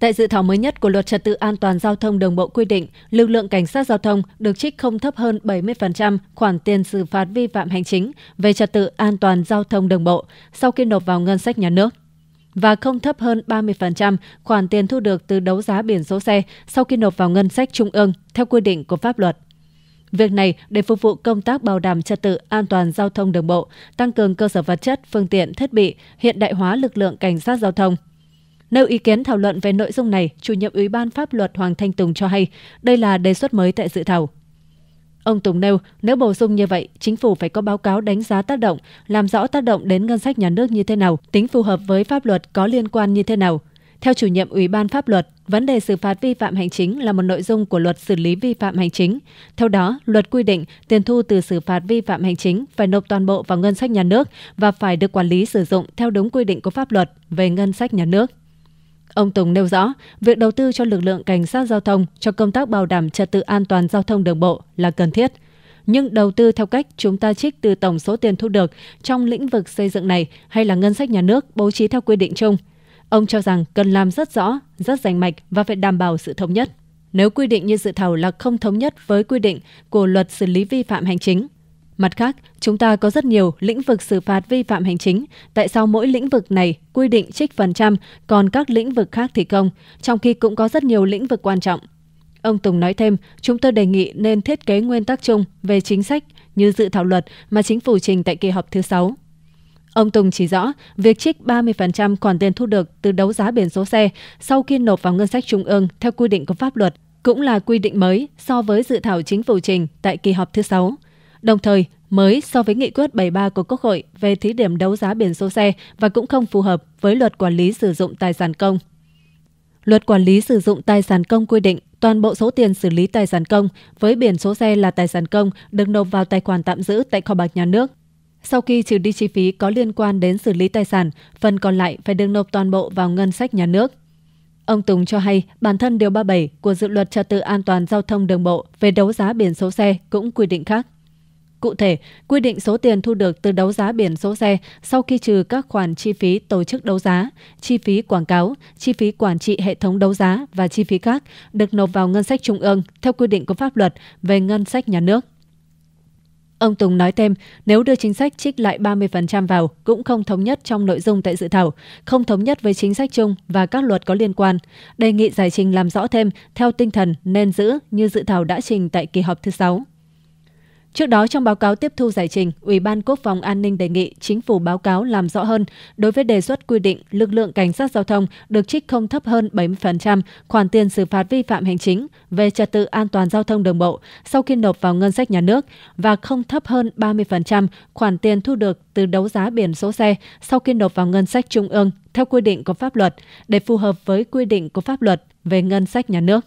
Tại dự thảo mới nhất của luật trật tự an toàn giao thông đường bộ quy định, lực lượng cảnh sát giao thông được trích không thấp hơn 70% khoản tiền xử phạt vi phạm hành chính về trật tự an toàn giao thông đường bộ sau khi nộp vào ngân sách nhà nước và không thấp hơn 30% khoản tiền thu được từ đấu giá biển số xe sau khi nộp vào ngân sách trung ương theo quy định của pháp luật. Việc này để phục vụ công tác bảo đảm trật tự an toàn giao thông đường bộ, tăng cường cơ sở vật chất, phương tiện, thiết bị, hiện đại hóa lực lượng cảnh sát giao thông – Nêu ý kiến thảo luận về nội dung này, chủ nhiệm Ủy ban Pháp luật Hoàng Thanh Tùng cho hay đây là đề xuất mới tại dự thảo. Ông Tùng nêu, nếu bổ sung như vậy, chính phủ phải có báo cáo đánh giá tác động, làm rõ tác động đến ngân sách nhà nước như thế nào, tính phù hợp với pháp luật có liên quan như thế nào. Theo chủ nhiệm Ủy ban Pháp luật, vấn đề xử phạt vi phạm hành chính là một nội dung của luật xử lý vi phạm hành chính. Theo đó, luật quy định tiền thu từ xử phạt vi phạm hành chính phải nộp toàn bộ vào ngân sách nhà nước và phải được quản lý sử dụng theo đúng quy định của pháp luật về ngân sách nhà nước. Ông Tùng nêu rõ, việc đầu tư cho lực lượng cảnh sát giao thông cho công tác bảo đảm trật tự an toàn giao thông đường bộ là cần thiết. Nhưng đầu tư theo cách chúng ta trích từ tổng số tiền thu được trong lĩnh vực xây dựng này hay là ngân sách nhà nước bố trí theo quy định chung. Ông cho rằng cần làm rất rõ, rất rành mạch và phải đảm bảo sự thống nhất. Nếu quy định như dự thảo là không thống nhất với quy định của luật xử lý vi phạm hành chính, Mặt khác, chúng ta có rất nhiều lĩnh vực xử phạt vi phạm hành chính. Tại sao mỗi lĩnh vực này quy định trích phần trăm, còn các lĩnh vực khác thì không, trong khi cũng có rất nhiều lĩnh vực quan trọng. Ông Tùng nói thêm, chúng tôi đề nghị nên thiết kế nguyên tắc chung về chính sách như dự thảo luật mà chính phủ trình tại kỳ họp thứ 6. Ông Tùng chỉ rõ, việc trích 30% khoản tiền thu được từ đấu giá biển số xe sau khi nộp vào ngân sách trung ương theo quy định của pháp luật cũng là quy định mới so với dự thảo chính phủ trình tại kỳ họp thứ 6 đồng thời mới so với nghị quyết 73 của Quốc hội về thí điểm đấu giá biển số xe và cũng không phù hợp với luật quản lý sử dụng tài sản công. Luật quản lý sử dụng tài sản công quy định toàn bộ số tiền xử lý tài sản công với biển số xe là tài sản công được nộp vào tài khoản tạm giữ tại kho bạc nhà nước. Sau khi trừ đi chi phí có liên quan đến xử lý tài sản, phần còn lại phải được nộp toàn bộ vào ngân sách nhà nước. Ông Tùng cho hay bản thân Điều 37 của Dự luật Trật tự An toàn Giao thông Đường bộ về đấu giá biển số xe cũng quy định khác. Cụ thể, quy định số tiền thu được từ đấu giá biển số xe sau khi trừ các khoản chi phí tổ chức đấu giá, chi phí quảng cáo, chi phí quản trị hệ thống đấu giá và chi phí khác được nộp vào ngân sách trung ương theo quy định của pháp luật về ngân sách nhà nước. Ông Tùng nói thêm, nếu đưa chính sách trích lại 30% vào cũng không thống nhất trong nội dung tại dự thảo, không thống nhất với chính sách chung và các luật có liên quan. Đề nghị giải trình làm rõ thêm theo tinh thần nên giữ như dự thảo đã trình tại kỳ họp thứ 6. Trước đó, trong báo cáo tiếp thu giải trình, Ủy ban Quốc phòng An ninh đề nghị chính phủ báo cáo làm rõ hơn đối với đề xuất quy định lực lượng cảnh sát giao thông được trích không thấp hơn 70% khoản tiền xử phạt vi phạm hành chính về trật tự an toàn giao thông đường bộ sau khi nộp vào ngân sách nhà nước và không thấp hơn 30% khoản tiền thu được từ đấu giá biển số xe sau khi nộp vào ngân sách trung ương theo quy định của pháp luật để phù hợp với quy định của pháp luật về ngân sách nhà nước.